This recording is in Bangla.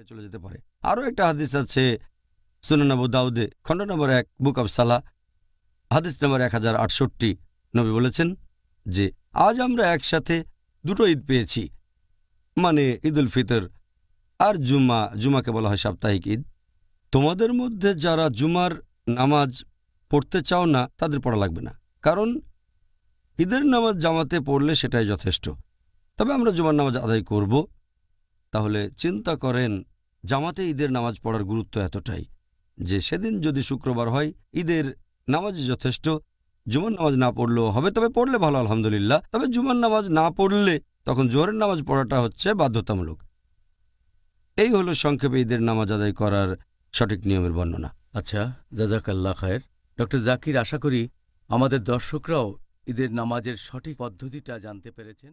জেলে চলে যেতে পারে আরও একটা হাদিস আছে সুনানাবু দাউদে খণ্ড নম্বর এক বুক অব সালা হাদিস নম্বর এক হাজার আটষট্টি নবী বলেছেন যে আজ আমরা একসাথে দুটো ঈদ পেয়েছি মানে ঈদ উল ফিতর আর জুমা জুমাকে বলা হয় সাপ্তাহিক ঈদ তোমাদের মধ্যে যারা জুমার নামাজ পড়তে চাও না তাদের পড়া লাগবে না কারণ ঈদের নামাজ জামাতে পড়লে সেটাই যথেষ্ট তবে আমরা জুমার নামাজ আদায় করব তাহলে চিন্তা করেন জামাতে ঈদের নামাজ পড়ার গুরুত্ব এতটাই যে সেদিন যদি শুক্রবার হয় ঈদের নামাজ যথেষ্ট জুমার নামাজ না পড়লেও হবে তবে পড়লে ভালো আলহামদুলিল্লাহ তবে জুমার নামাজ না পড়লে তখন জোহরের নামাজ পড়াটা হচ্ছে বাধ্যতামূলক এই হলো সংক্ষেপে ঈদের নামাজ আদায় করার সঠিক নিয়মের বর্ণনা আচ্ছা জাজাকাল্লা খায়ের ডক্টর জাকির আশা করি আমাদের দর্শকরাও ঈদের নামাজের সঠিক পদ্ধতিটা জানতে পেরেছেন